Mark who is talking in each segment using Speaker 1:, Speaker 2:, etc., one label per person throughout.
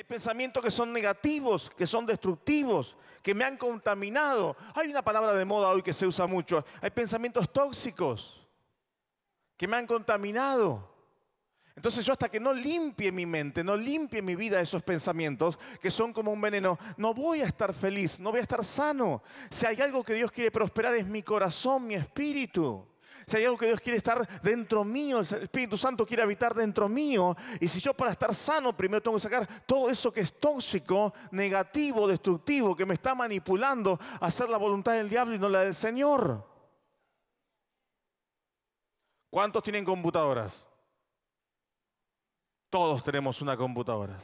Speaker 1: Hay pensamientos que son negativos, que son destructivos, que me han contaminado. Hay una palabra de moda hoy que se usa mucho. Hay pensamientos tóxicos que me han contaminado. Entonces yo hasta que no limpie mi mente, no limpie mi vida esos pensamientos que son como un veneno, no voy a estar feliz, no voy a estar sano. Si hay algo que Dios quiere prosperar es mi corazón, mi espíritu si hay algo que Dios quiere estar dentro mío, el Espíritu Santo quiere habitar dentro mío, y si yo para estar sano primero tengo que sacar todo eso que es tóxico, negativo, destructivo, que me está manipulando a hacer la voluntad del diablo y no la del Señor. ¿Cuántos tienen computadoras? Todos tenemos una computadora.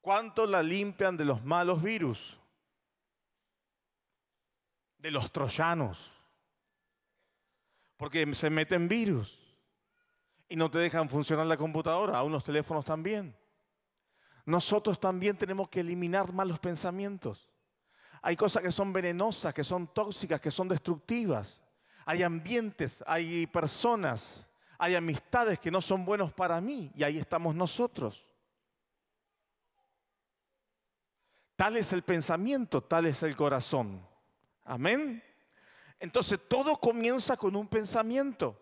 Speaker 1: ¿Cuántos la limpian de los malos virus? De los troyanos porque se meten virus y no te dejan funcionar la computadora, a unos teléfonos también. Nosotros también tenemos que eliminar malos pensamientos. Hay cosas que son venenosas, que son tóxicas, que son destructivas. Hay ambientes, hay personas, hay amistades que no son buenos para mí y ahí estamos nosotros. Tal es el pensamiento, tal es el corazón. Amén. Entonces todo comienza con un pensamiento.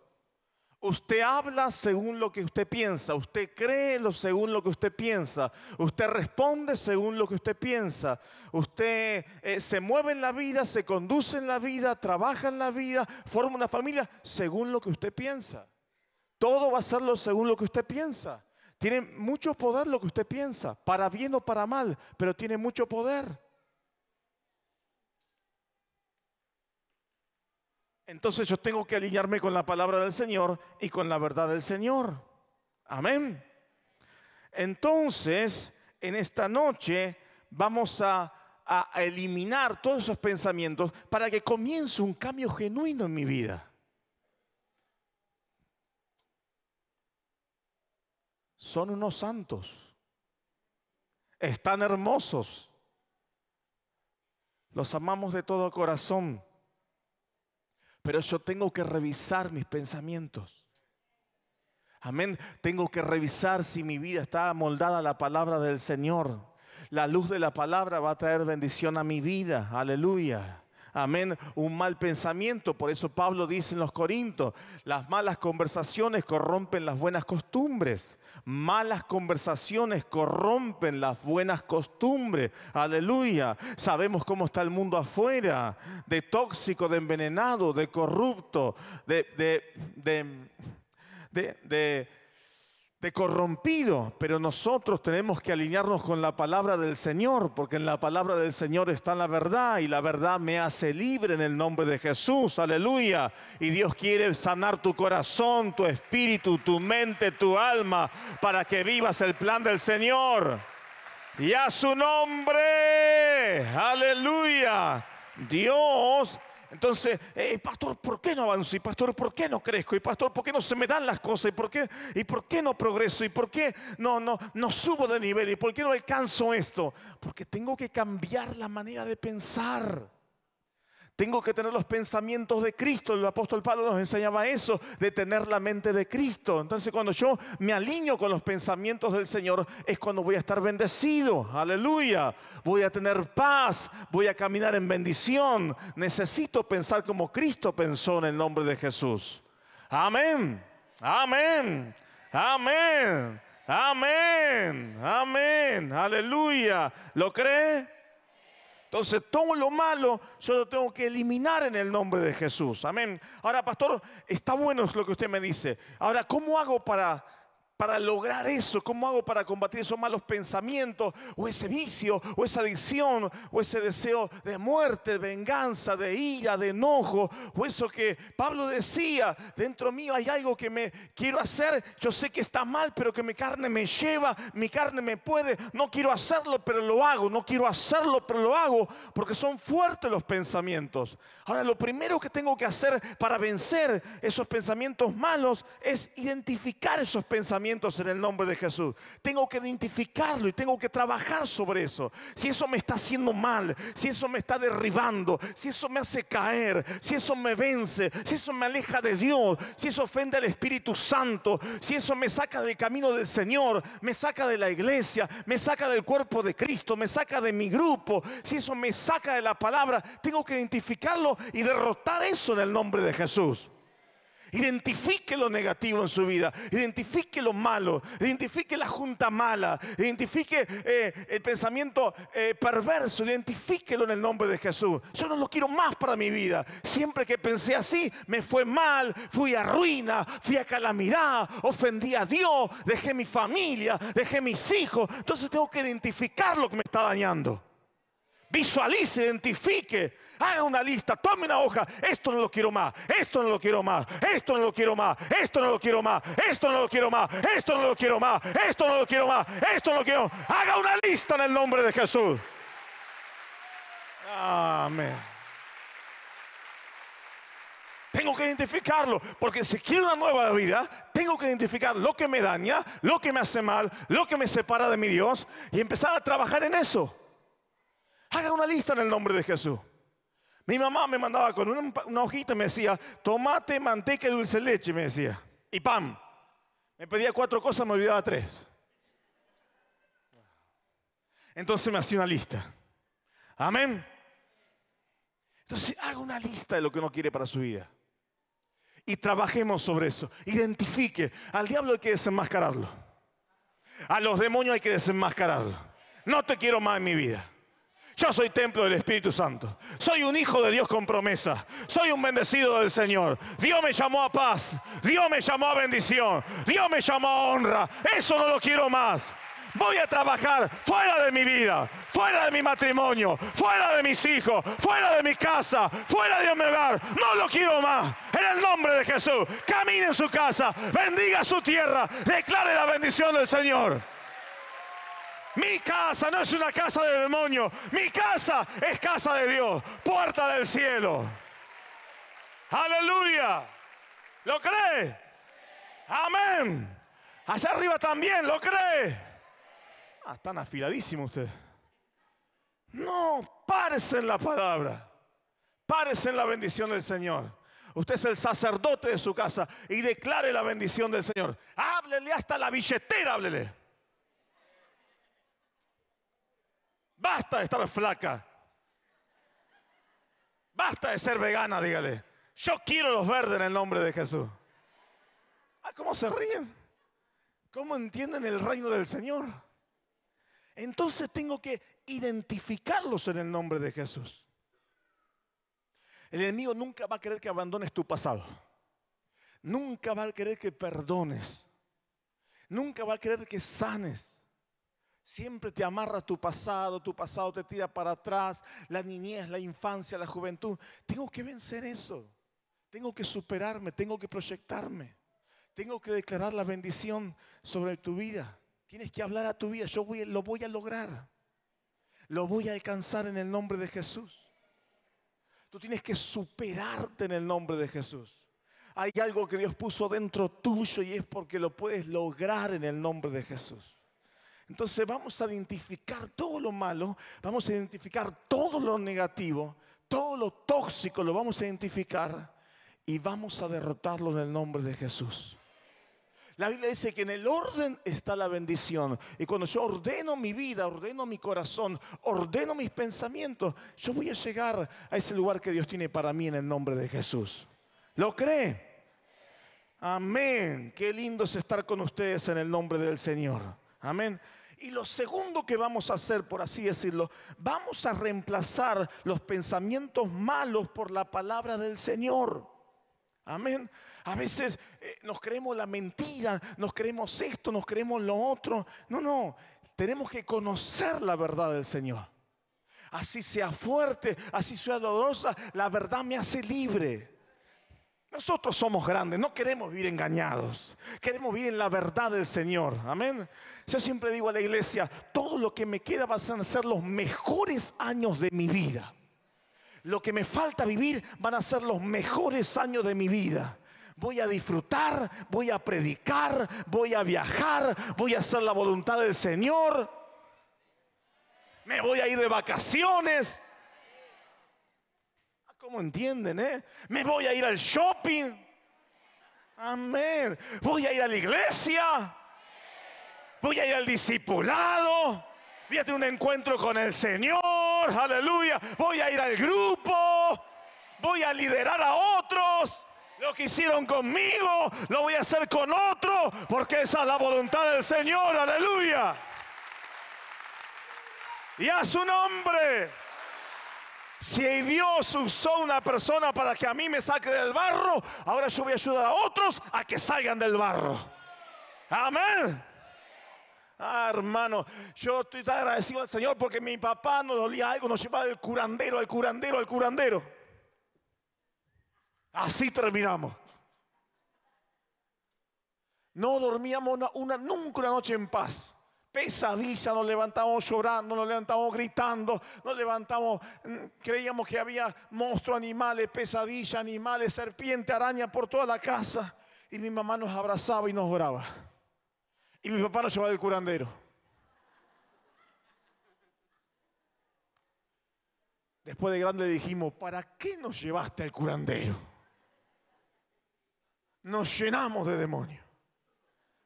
Speaker 1: Usted habla según lo que usted piensa, usted cree lo según lo que usted piensa, usted responde según lo que usted piensa, usted eh, se mueve en la vida, se conduce en la vida, trabaja en la vida, forma una familia según lo que usted piensa. Todo va a serlo según lo que usted piensa. Tiene mucho poder lo que usted piensa, para bien o para mal, pero tiene mucho poder. Entonces yo tengo que alinearme con la palabra del Señor y con la verdad del Señor. Amén. Entonces, en esta noche vamos a, eliminar todos esos pensamientos para que comience un cambio genuino en mi vida. Son unos santos. Están hermosos. Los amamos de todo corazón. Pero yo tengo que revisar mis pensamientos. Amén. Tengo que revisar si mi vida está amoldada a la palabra del Señor. La luz de la palabra va a traer bendición a mi vida. Aleluya amén, un mal pensamiento. Por eso Pablo dice en los Corintios, las malas conversaciones corrompen las buenas costumbres. Malas conversaciones corrompen las buenas costumbres. Aleluya. Sabemos cómo está el mundo afuera, de tóxico, de envenenado, de corrupto, de, de, de, de de corrompido, pero nosotros tenemos que alinearnos con la palabra del Señor, porque en la palabra del Señor está la verdad y la verdad me hace libre en el nombre de Jesús, aleluya. Y Dios quiere sanar tu corazón, tu espíritu, tu mente, tu alma, para que vivas el plan del Señor. Y a su nombre, aleluya. Dios entonces, eh, pastor, ¿por qué no avanzo? Y pastor, ¿por qué no crezco? Y pastor, ¿por qué no se me dan las cosas? ¿Y por qué, y por qué no progreso? ¿Y por qué no, no, no subo de nivel? ¿Y por qué no alcanzo esto? Porque tengo que cambiar la manera de pensar. Tengo que tener los pensamientos de Cristo. El apóstol Pablo nos enseñaba eso, de tener la mente de Cristo. Entonces cuando yo me alineo con los pensamientos del Señor es cuando voy a estar bendecido. Aleluya. Voy a tener paz. Voy a caminar en bendición. Necesito pensar como Cristo pensó en el nombre de Jesús. Amén. Amén. Amén. Amén. Amén. Aleluya. ¿Lo cree? Entonces, todo lo malo yo lo tengo que eliminar en el nombre de Jesús. Amén. Ahora, pastor, está bueno lo que usted me dice. Ahora, ¿cómo hago para para lograr eso? ¿Cómo hago para combatir esos malos pensamientos o ese vicio o esa adicción o ese deseo de muerte, de venganza, de ira, de enojo o eso que Pablo decía, dentro mío hay algo que me quiero hacer, yo sé que está mal, pero que mi carne me lleva, mi carne me puede, no quiero hacerlo, pero lo hago, no quiero hacerlo, pero lo hago, porque son fuertes los pensamientos. Ahora, lo primero que tengo que hacer para vencer esos pensamientos malos es identificar esos pensamientos en el nombre de Jesús. Tengo que identificarlo y tengo que trabajar sobre eso. Si eso me está haciendo mal, si eso me está derribando, si eso me hace caer, si eso me vence, si eso me aleja de Dios, si eso ofende al Espíritu Santo, si eso me saca del camino del Señor, me saca de la iglesia, me saca del cuerpo de Cristo, me saca de mi grupo, si eso me saca de la palabra, tengo que identificarlo y derrotar eso en el nombre de Jesús. Identifique lo negativo en su vida, identifique lo malo, identifique la junta mala, identifique eh, el pensamiento eh, perverso, identifíquelo en el nombre de Jesús. Yo no lo quiero más para mi vida. Siempre que pensé así, me fue mal, fui a ruina, fui a calamidad, ofendí a Dios, dejé mi familia, dejé mis hijos. Entonces tengo que identificar lo que me está dañando. Visualice, identifique, haga una lista, tome una hoja. Esto no lo quiero más, esto no lo quiero más, esto no lo quiero más, esto no lo quiero más, esto no lo quiero más, esto no lo quiero más, esto no lo quiero más, esto no lo quiero Haga una lista en el nombre de Jesús. Amén. Tengo que identificarlo, porque si quiero una nueva vida, tengo que identificar lo que me daña, lo que me hace mal, lo que me separa de mi Dios y empezar a trabajar en eso. Haga una lista en el nombre de Jesús. Mi mamá me mandaba con una, hojita y me decía, tomate, manteca y dulce leche, me decía. Y pan. Me pedía cuatro cosas, me olvidaba tres. Entonces me hacía una lista. Amén. Entonces haga una lista de lo que uno quiere para su vida. Y trabajemos sobre eso. Identifique. Al diablo hay que desenmascararlo. A los demonios hay que desenmascararlo. No te quiero más en mi vida. Yo soy templo del Espíritu Santo. Soy un hijo de Dios con promesa. Soy un bendecido del Señor. Dios me llamó a paz. Dios me llamó a bendición. Dios me llamó a honra. Eso no lo quiero más. Voy a trabajar fuera de mi vida, fuera de mi matrimonio, fuera de mis hijos, fuera de mi casa, fuera de mi hogar. No lo quiero más. En el nombre de Jesús, camine en su casa, bendiga su tierra, declare la bendición del Señor. Mi casa no es una casa de demonio. Mi casa es casa de Dios, puerta del cielo. Aleluya. ¿Lo cree? Amén. Allá arriba también, ¿lo cree? Ah, están afiladísimos ustedes. No, parecen la palabra. parecen en la bendición del Señor. Usted es el sacerdote de su casa y declare la bendición del Señor. Háblele hasta la billetera, háblele. Basta de estar flaca. Basta de ser vegana, dígale. Yo quiero los verdes en el nombre de Jesús. Ah, ¿cómo se ríen? ¿Cómo entienden el reino del Señor? Entonces tengo que identificarlos en el nombre de Jesús. El enemigo nunca va a querer que abandones tu pasado. Nunca va a querer que perdones. Nunca va a querer que sanes. Siempre te amarra tu pasado, tu pasado te tira para atrás, la niñez, la infancia, la juventud. Tengo que vencer eso. Tengo que superarme, tengo que proyectarme. Tengo que declarar la bendición sobre tu vida. Tienes que hablar a tu vida. Yo voy, lo voy a lograr. Lo voy a alcanzar en el nombre de Jesús. Tú tienes que superarte en el nombre de Jesús. Hay algo que Dios puso dentro tuyo y es porque lo puedes lograr en el nombre de Jesús. Entonces vamos a identificar todo lo malo, vamos a identificar todo lo negativo, todo lo tóxico lo vamos a identificar y vamos a derrotarlo en el nombre de Jesús. La Biblia dice que en el orden está la bendición. Y cuando yo ordeno mi vida, ordeno mi corazón, ordeno mis pensamientos, yo voy a llegar a ese lugar que Dios tiene para mí en el nombre de Jesús. ¿Lo cree? Amén. Qué lindo es estar con ustedes en el nombre del Señor. Amén. Y lo segundo que vamos a hacer, por así decirlo, vamos a reemplazar los pensamientos malos por la palabra del Señor. Amén. A veces eh, nos creemos la mentira, nos creemos esto, nos creemos lo otro. No, no. Tenemos que conocer la verdad del Señor. Así sea fuerte, así sea dolorosa, la verdad me hace libre. Nosotros somos grandes, no queremos vivir engañados, queremos vivir en la verdad del Señor. Amén. Yo siempre digo a la iglesia, todo lo que me queda van a ser los mejores años de mi vida. Lo que me falta vivir van a ser los mejores años de mi vida. Voy a disfrutar, voy a predicar, voy a viajar, voy a hacer la voluntad del Señor. Me voy a ir de vacaciones. ¿Cómo entienden, eh? Me voy a ir al shopping. Amén. Voy a ir a la iglesia. Voy a ir al discipulado. Voy a tener un encuentro con el Señor. Aleluya. Voy a ir al grupo. Voy a liderar a otros. Lo que hicieron conmigo, lo voy a hacer con otro, porque esa es la voluntad del Señor. Aleluya. Y a su nombre. Si Dios usó una persona para que a mí me saque del barro, ahora yo voy a ayudar a otros a que salgan del barro. Amén. Ah, hermano, yo estoy tan agradecido al Señor porque mi papá nos dolía algo, nos llevaba al curandero, al curandero, al curandero. Así terminamos. No dormíamos una, nunca una noche en paz pesadilla, nos levantamos llorando, nos levantamos gritando, nos levantamos, mm, creíamos que había monstruos, animales, pesadilla, animales, serpiente, araña por toda la casa. Y mi mamá nos abrazaba y nos oraba. Y mi papá nos llevaba del curandero. Después de grande dijimos, ¿para qué nos llevaste al curandero? Nos llenamos de demonios.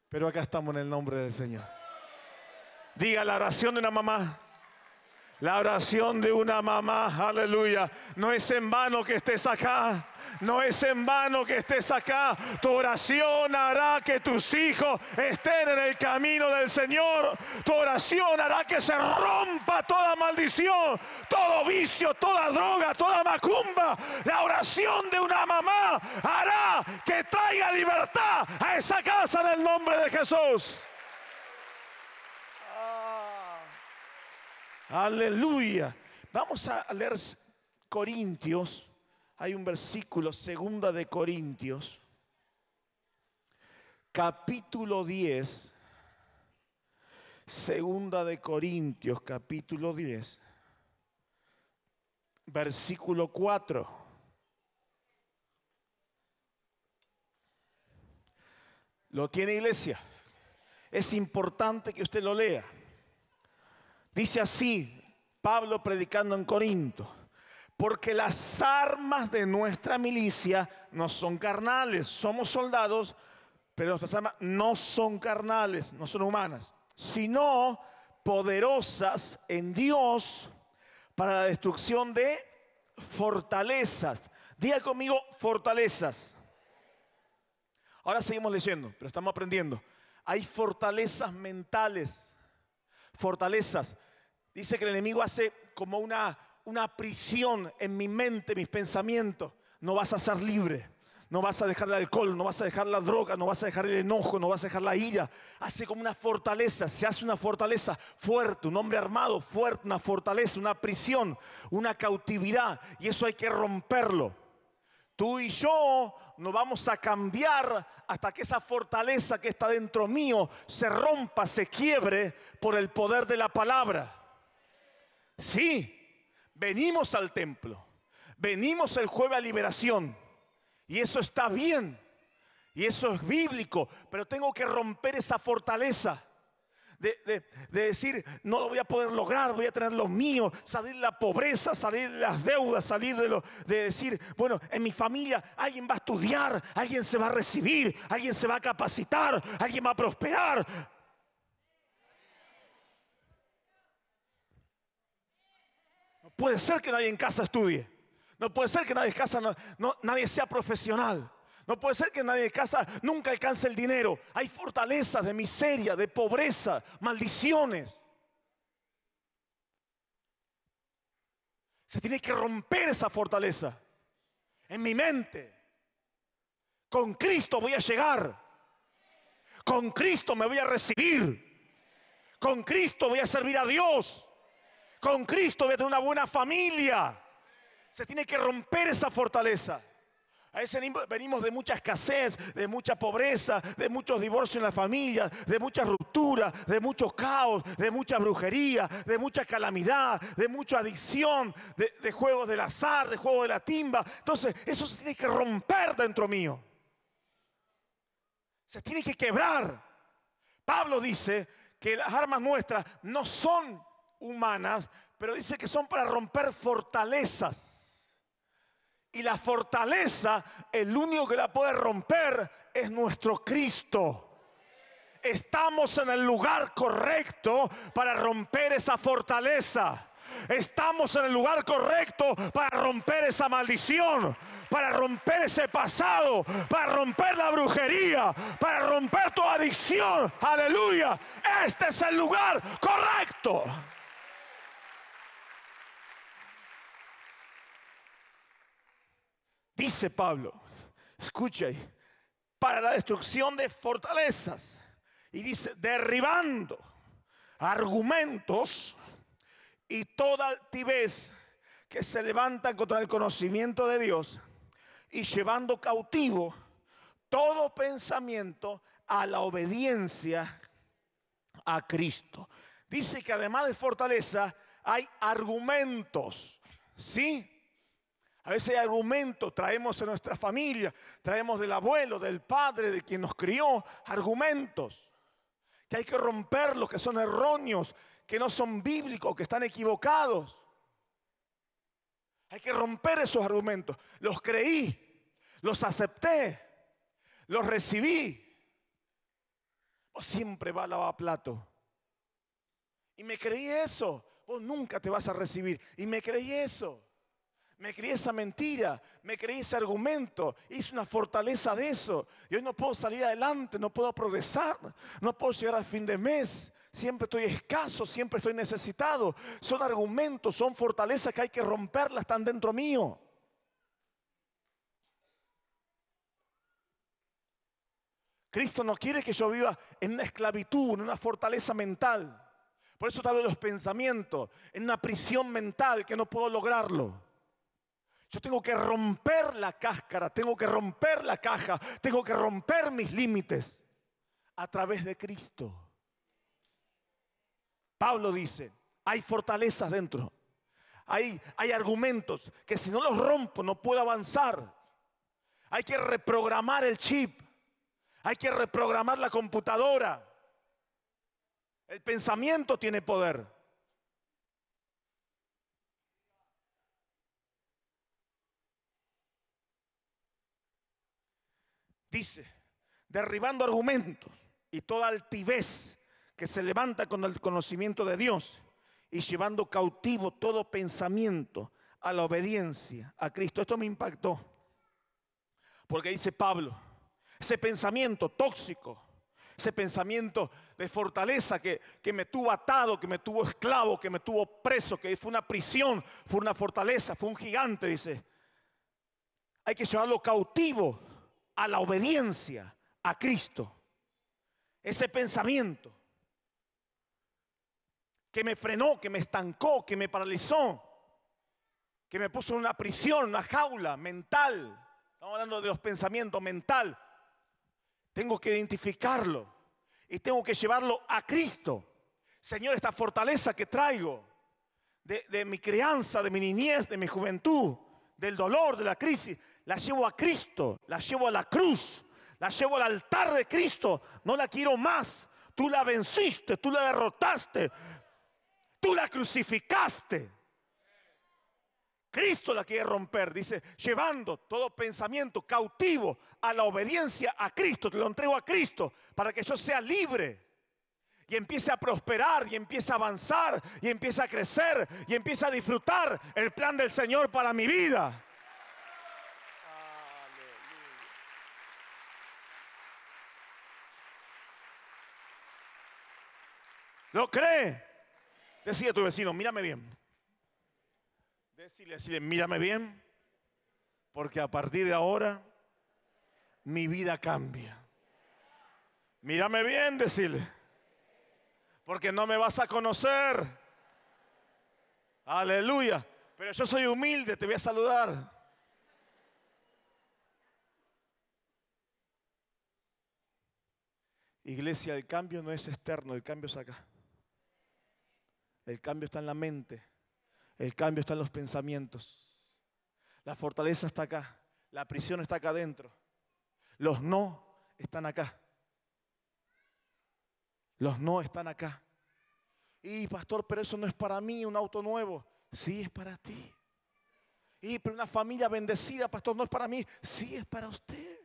Speaker 1: Pero acá estamos en el nombre del Señor. Diga la oración de una mamá. La oración de una mamá, aleluya. No es en vano que estés acá. No es en vano que estés acá. Tu oración hará que tus hijos estén en el camino del Señor. Tu oración hará que se rompa toda maldición, todo vicio, toda droga, toda macumba. La oración de una mamá hará que traiga libertad a esa casa en el nombre de Jesús. Aleluya. Vamos a leer Corintios. Hay un versículo, segunda de Corintios, capítulo 10. Segunda de Corintios, capítulo 10, versículo 4. ¿Lo tiene iglesia? Es importante que usted lo lea. Dice así Pablo predicando en Corinto, porque las armas de nuestra milicia no son carnales, somos soldados, pero nuestras armas no son carnales, no son humanas, sino poderosas en Dios para la destrucción de fortalezas. Diga conmigo, fortalezas. Ahora seguimos leyendo, pero estamos aprendiendo. Hay fortalezas mentales fortalezas. Dice que el enemigo hace como una, una prisión en mi mente, mis pensamientos. No vas a ser libre. No vas a dejar el alcohol, no vas a dejar la droga, no vas a dejar el enojo, no vas a dejar la ira. Hace como una fortaleza, se hace una fortaleza fuerte, un hombre armado fuerte, una fortaleza, una prisión, una cautividad. Y eso hay que romperlo. Tú y yo no vamos a cambiar hasta que esa fortaleza que está dentro mío se rompa, se quiebre por el poder de la palabra. Sí, venimos al templo, venimos el jueves a liberación y eso está bien y eso es bíblico, pero tengo que romper esa fortaleza de, decir, no lo voy a poder lograr, voy a tener lo mío, salir de la pobreza, salir de las deudas, salir de, lo, de decir, bueno, en mi familia alguien va a estudiar, alguien se va a recibir, alguien se va a capacitar, alguien va a prosperar. No puede ser que nadie en casa estudie. No puede ser que nadie en casa nadie sea profesional. No puede ser que nadie de casa nunca alcance el dinero. Hay fortalezas de miseria, de pobreza, maldiciones. Se tiene que romper esa fortaleza en mi mente. Con Cristo voy a llegar. Con Cristo me voy a recibir. Con Cristo voy a servir a Dios. Con Cristo voy a tener una buena familia. Se tiene que romper esa fortaleza. A ese venimos de mucha escasez, de mucha pobreza, de muchos divorcios en la familia, de mucha ruptura, de mucho caos, de mucha brujería, de mucha calamidad, de mucha adicción, de, juegos del azar, de juego de la timba. Entonces, eso se tiene que romper dentro mío. Se tiene que quebrar. Pablo dice que las armas nuestras no son humanas, pero dice que son para romper fortalezas. Y la fortaleza, el único que la puede romper es nuestro Cristo. Estamos en el lugar correcto para romper esa fortaleza. Estamos en el lugar correcto para romper esa maldición, para romper ese pasado, para romper la brujería, para romper tu adicción. Aleluya. Este es el lugar correcto. dice Pablo, escuche, para la destrucción de fortalezas. Y dice, derribando argumentos y toda altivez que se levanta contra el conocimiento de Dios y llevando cautivo todo pensamiento a la obediencia a Cristo. Dice que además de fortaleza hay argumentos, ¿sí? A veces hay argumentos, traemos en nuestra familia, traemos del abuelo, del padre, de quien nos crió, argumentos que hay que romperlos, que son erróneos, que no son bíblicos, que están equivocados. Hay que romper esos argumentos. Los creí, los acepté, los recibí. Vos siempre va a lavar plato. Y me creí eso. Vos nunca te vas a recibir. Y me creí eso. Me creí esa mentira, me creí ese argumento, hice una fortaleza de eso. Y hoy no puedo salir adelante, no puedo progresar, no puedo llegar al fin de mes. Siempre estoy escaso, siempre estoy necesitado. Son argumentos, son fortalezas que hay que romperlas, están dentro mío. Cristo no quiere que yo viva en una esclavitud, en una fortaleza mental. Por eso te hablo de los pensamientos, en una prisión mental que no puedo lograrlo. Yo tengo que romper la cáscara, tengo que romper la caja, tengo que romper mis límites a través de Cristo. Pablo dice, hay fortalezas dentro, hay, hay argumentos que si no los rompo no puedo avanzar. Hay que reprogramar el chip, hay que reprogramar la computadora. El pensamiento tiene poder. Dice, derribando argumentos y toda altivez que se levanta con el conocimiento de Dios y llevando cautivo todo pensamiento a la obediencia a Cristo. Esto me impactó. Porque dice Pablo, ese pensamiento tóxico, ese pensamiento de fortaleza que, me tuvo atado, que me tuvo esclavo, que me tuvo preso, que fue una prisión, fue una fortaleza, fue un gigante, dice. Hay que llevarlo cautivo a la obediencia a Cristo. Ese pensamiento que me frenó, que me estancó, que me paralizó, que me puso en una prisión, una jaula mental. Estamos hablando de los pensamientos mental. Tengo que identificarlo y tengo que llevarlo a Cristo. Señor, esta fortaleza que traigo de, de mi crianza, de mi niñez, de mi juventud, del dolor, de la crisis, la llevo a Cristo, la llevo a la cruz, la llevo al altar de Cristo, no la quiero más. Tú la venciste, tú la derrotaste, tú la crucificaste. Cristo la quiere romper, dice, llevando todo pensamiento cautivo a la obediencia a Cristo, te lo entrego a Cristo para que yo sea libre y empiece a prosperar y empiece a avanzar y empiece a crecer y empiece a disfrutar el plan del Señor para mi vida. ¿Lo cree? Decile a tu vecino, mírame bien. Decile, mírame bien, porque a partir de ahora mi vida cambia. Mírame bien, decirle, porque no me vas a conocer. Aleluya. Pero yo soy humilde, te voy a saludar. Iglesia, el cambio no es externo, el cambio es acá. El cambio está en la mente. El cambio está en los pensamientos. La fortaleza está acá. La prisión está acá adentro. Los no están acá. Los no están acá. Y pastor, pero eso no es para mí, un auto nuevo. Sí, es para ti. Y pero una familia bendecida, pastor, no es para mí. Sí, es para usted.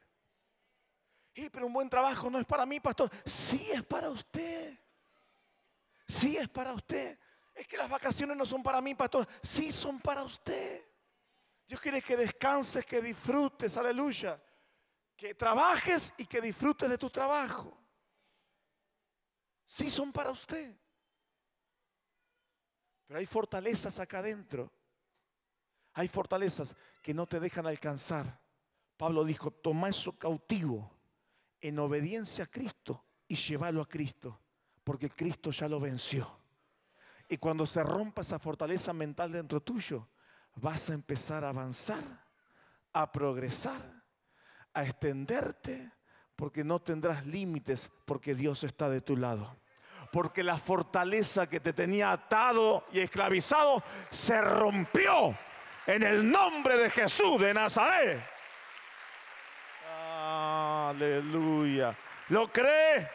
Speaker 1: Y pero un buen trabajo no es para mí, pastor. Sí, es para usted. Sí, es para usted. Es que las vacaciones no son para mí, pastor. Sí, son para usted. Dios quiere que descanses, que disfrutes, aleluya. Que trabajes y que disfrutes de tu trabajo. Sí, son para usted. Pero hay fortalezas acá adentro. Hay fortalezas que no te dejan alcanzar. Pablo dijo, toma eso cautivo en obediencia a Cristo y llévalo a Cristo, porque Cristo ya lo venció. Y cuando se rompa esa fortaleza mental dentro tuyo, vas a empezar a avanzar, a progresar, a extenderte, porque no tendrás límites, porque Dios está de tu lado. Porque la fortaleza que te tenía atado y esclavizado se rompió en el nombre de Jesús de Nazaret. Aleluya. ¿Lo cree?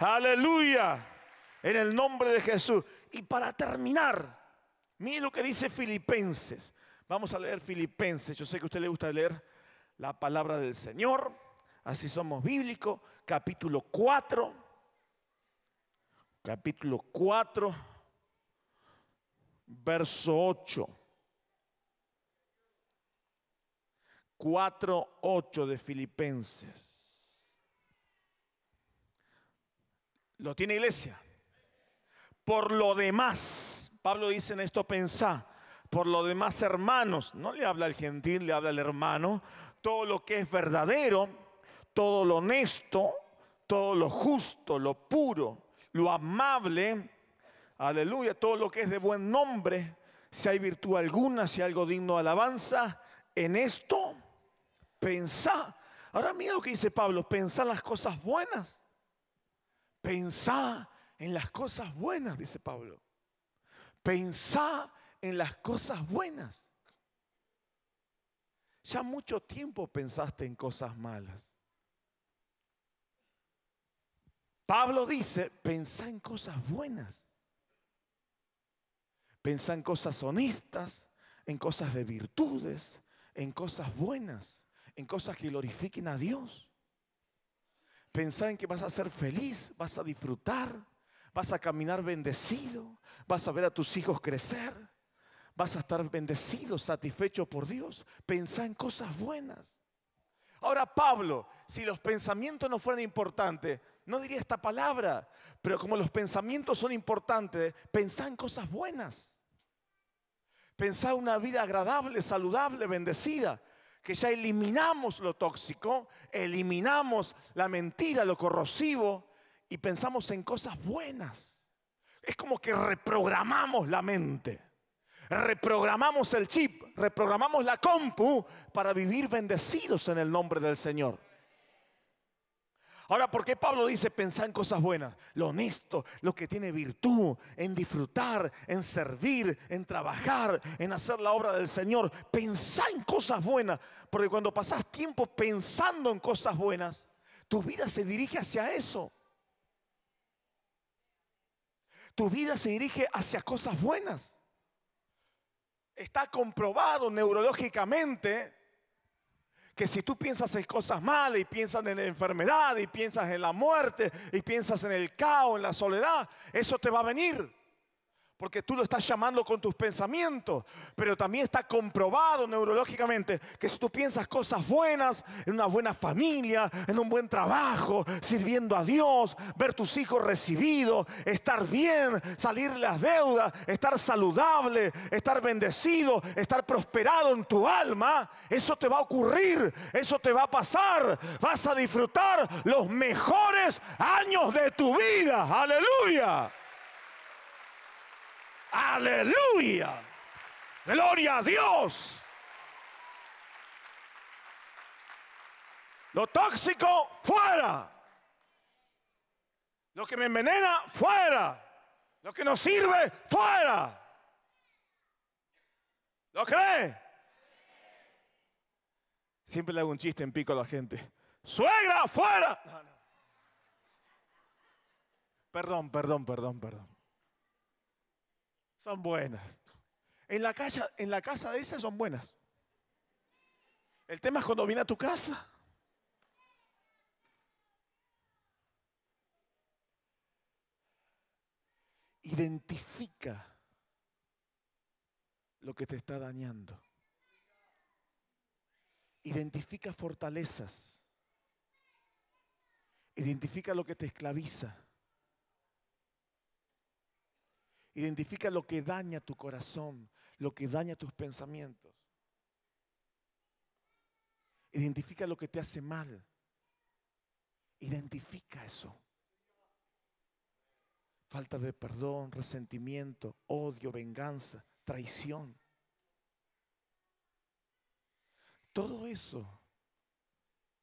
Speaker 1: Aleluya en el nombre de Jesús. Y para terminar, mire lo que dice Filipenses. Vamos a leer Filipenses. Yo sé que a usted le gusta leer la palabra del Señor. Así somos bíblicos. Capítulo 4. Capítulo 4. Verso 8. 4.8 de Filipenses. ¿Lo tiene iglesia? Por lo demás, Pablo dice en esto, pensá, por lo demás hermanos, no le habla al gentil, le habla al hermano, todo lo que es verdadero, todo lo honesto, todo lo justo, lo puro, lo amable, aleluya, todo lo que es de buen nombre, si hay virtud alguna, si hay algo digno de alabanza, en esto pensá. Ahora mira lo que dice Pablo, pensá las cosas buenas, pensá en las cosas buenas, dice Pablo. Pensá en las cosas buenas. Ya mucho tiempo pensaste en cosas malas. Pablo dice, pensá en cosas buenas. Pensá en cosas honestas, en cosas de virtudes, en cosas buenas, en cosas que glorifiquen a Dios. Pensá en que vas a ser feliz, vas a disfrutar, Vas a caminar bendecido, vas a ver a tus hijos crecer, vas a estar bendecido, satisfecho por Dios. Pensá en cosas buenas. Ahora Pablo, si los pensamientos no fueran importantes, no diría esta palabra, pero como los pensamientos son importantes, pensá en cosas buenas. Pensá una vida agradable, saludable, bendecida, que ya eliminamos lo tóxico, eliminamos la mentira, lo corrosivo, y pensamos en cosas buenas. Es como que reprogramamos la mente, reprogramamos el chip, reprogramamos la compu para vivir bendecidos en el nombre del Señor. Ahora, ¿por qué Pablo dice pensar en cosas buenas? Lo honesto, lo que tiene virtud, en disfrutar, en servir, en trabajar, en hacer la obra del Señor. Pensar en cosas buenas, porque cuando pasas tiempo pensando en cosas buenas, tu vida se dirige hacia eso. Tu vida se dirige hacia cosas buenas. Está comprobado neurológicamente que si tú piensas en cosas malas y piensas en la enfermedad y piensas en la muerte y piensas en el caos, en la soledad, eso te va a venir. Porque tú lo estás llamando con tus pensamientos. Pero también está comprobado neurológicamente que si tú piensas cosas buenas, en una buena familia, en un buen trabajo, sirviendo a Dios, ver tus hijos recibidos, estar bien, salir de las deudas, estar saludable, estar bendecido, estar prosperado en tu alma, eso te va a ocurrir, eso te va a pasar. Vas a disfrutar los mejores años de tu vida. Aleluya. Aleluya. Gloria a Dios. Lo tóxico fuera. Lo que me envenena fuera. Lo que no sirve fuera. ¿Lo cree? Siempre le hago un chiste en pico a la gente. Suegra, fuera. Perdón, perdón, perdón, perdón. Son buenas. En la, casa, en la casa de esas son buenas. El tema es cuando viene a tu casa. Identifica lo que te está dañando. Identifica fortalezas. Identifica lo que te esclaviza. Identifica lo que daña tu corazón, lo que daña tus pensamientos. Identifica lo que te hace mal. Identifica eso. Falta de perdón, resentimiento, odio, venganza, traición. Todo eso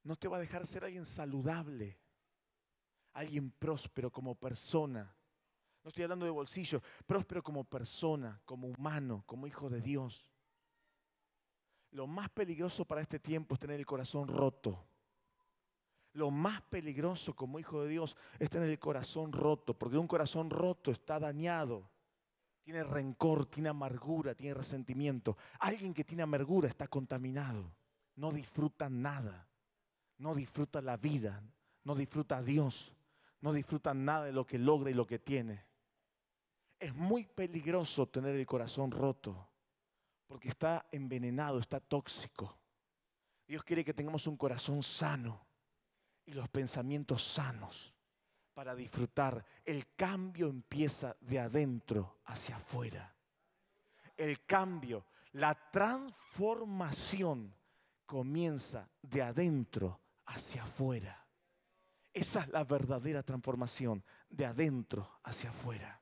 Speaker 1: no te va a dejar ser alguien saludable, alguien próspero como persona, no estoy hablando de bolsillo, próspero como persona, como humano, como hijo de Dios. Lo más peligroso para este tiempo es tener el corazón roto. Lo más peligroso como hijo de Dios es tener el corazón roto, porque un corazón roto está dañado. Tiene rencor, tiene amargura, tiene resentimiento. Alguien que tiene amargura está contaminado. No disfruta nada. No disfruta la vida. No disfruta a Dios. No disfruta nada de lo que logra y lo que tiene es muy peligroso tener el corazón roto porque está envenenado, está tóxico. Dios quiere que tengamos un corazón sano y los pensamientos sanos para disfrutar. El cambio empieza de adentro hacia afuera. El cambio, la transformación comienza de adentro hacia afuera. Esa es la verdadera transformación, de adentro hacia afuera.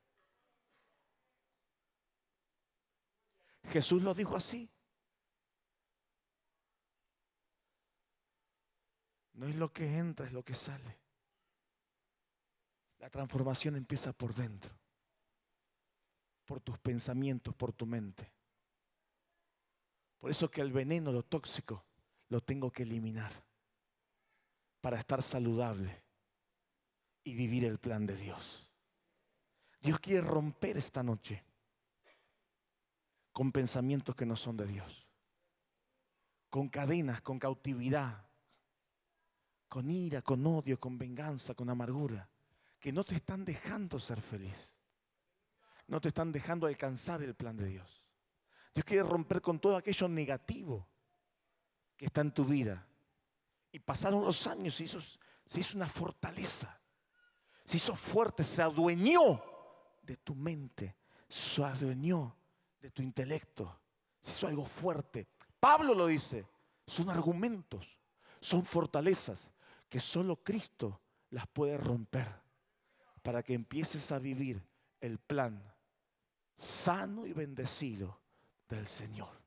Speaker 1: Jesús lo dijo así. No es lo que entra, es lo que sale. La transformación empieza por dentro, por tus pensamientos, por tu mente. Por eso que el veneno, lo tóxico, lo tengo que eliminar para estar saludable y vivir el plan de Dios. Dios quiere romper esta noche con pensamientos que no son de Dios, con cadenas, con cautividad, con ira, con odio, con venganza, con amargura, que no te están dejando ser feliz, no te están dejando alcanzar el plan de Dios. Dios quiere romper con todo aquello negativo que está en tu vida. Y pasaron los años y eso se hizo una fortaleza, se hizo fuerte, se adueñó de tu mente, se adueñó de tu intelecto. si es algo fuerte. Pablo lo dice. Son argumentos, son fortalezas que solo Cristo las puede romper para que empieces a vivir el plan sano y bendecido del Señor.